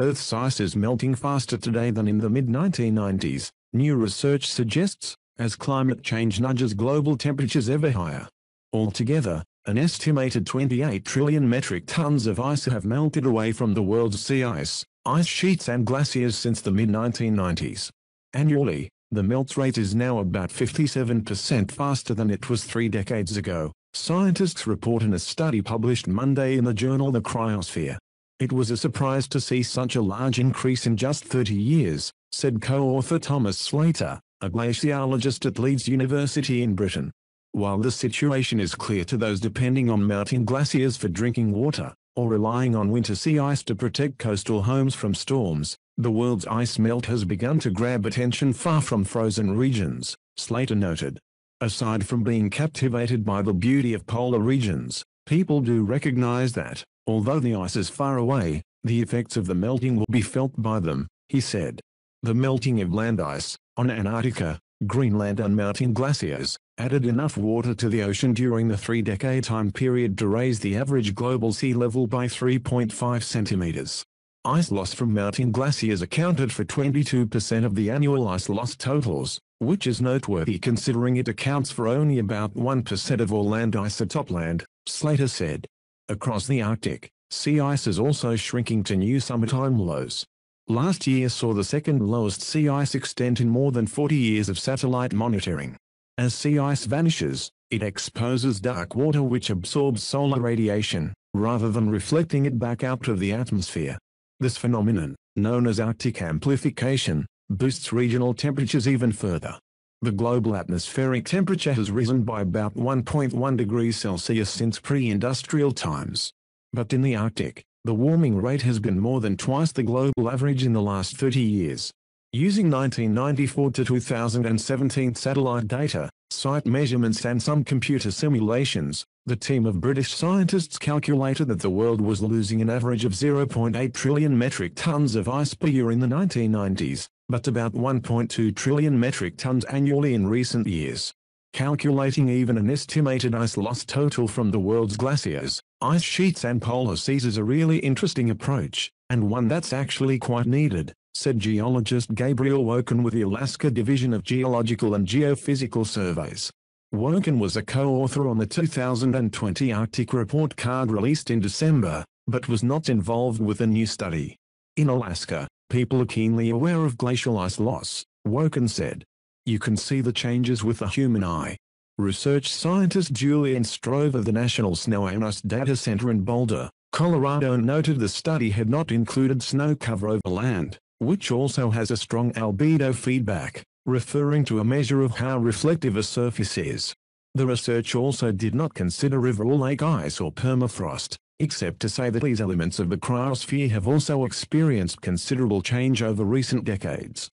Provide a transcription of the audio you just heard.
Earth's ice is melting faster today than in the mid-1990s, new research suggests, as climate change nudges global temperatures ever higher. Altogether, an estimated 28 trillion metric tons of ice have melted away from the world's sea ice, ice sheets and glaciers since the mid-1990s. Annually, the melt rate is now about 57% faster than it was three decades ago. Scientists report in a study published Monday in the journal The Cryosphere. It was a surprise to see such a large increase in just 30 years, said co-author Thomas Slater, a glaciologist at Leeds University in Britain. While the situation is clear to those depending on melting glaciers for drinking water, or relying on winter sea ice to protect coastal homes from storms, the world's ice melt has begun to grab attention far from frozen regions, Slater noted. Aside from being captivated by the beauty of polar regions, people do recognize that, although the ice is far away, the effects of the melting will be felt by them, he said. The melting of land ice, on Antarctica, Greenland and mountain glaciers, added enough water to the ocean during the three-decade time period to raise the average global sea level by 3.5 centimeters. Ice loss from mountain glaciers accounted for 22% of the annual ice loss totals, which is noteworthy considering it accounts for only about 1% of all land ice atop land, Slater said. Across the Arctic, sea ice is also shrinking to new summertime lows. Last year saw the second lowest sea ice extent in more than 40 years of satellite monitoring. As sea ice vanishes, it exposes dark water which absorbs solar radiation, rather than reflecting it back out of the atmosphere. This phenomenon, known as Arctic amplification, boosts regional temperatures even further. The global atmospheric temperature has risen by about 1.1 degrees Celsius since pre-industrial times. But in the Arctic, the warming rate has been more than twice the global average in the last 30 years. Using 1994 to 2017 satellite data, site measurements and some computer simulations, the team of British scientists calculated that the world was losing an average of 0.8 trillion metric tons of ice per year in the 1990s, but about 1.2 trillion metric tons annually in recent years. Calculating even an estimated ice loss total from the world's glaciers, ice sheets and polar seas is a really interesting approach, and one that's actually quite needed, said geologist Gabriel Woken with the Alaska Division of Geological and Geophysical Surveys. Woken was a co-author on the 2020 Arctic report card released in December, but was not involved with the new study. In Alaska, people are keenly aware of glacial ice loss, Woken said. You can see the changes with the human eye. Research scientist Julian Strove of the National Snow and Ice Data Center in Boulder, Colorado noted the study had not included snow cover over land, which also has a strong albedo feedback referring to a measure of how reflective a surface is. The research also did not consider river or lake ice or permafrost, except to say that these elements of the cryosphere have also experienced considerable change over recent decades.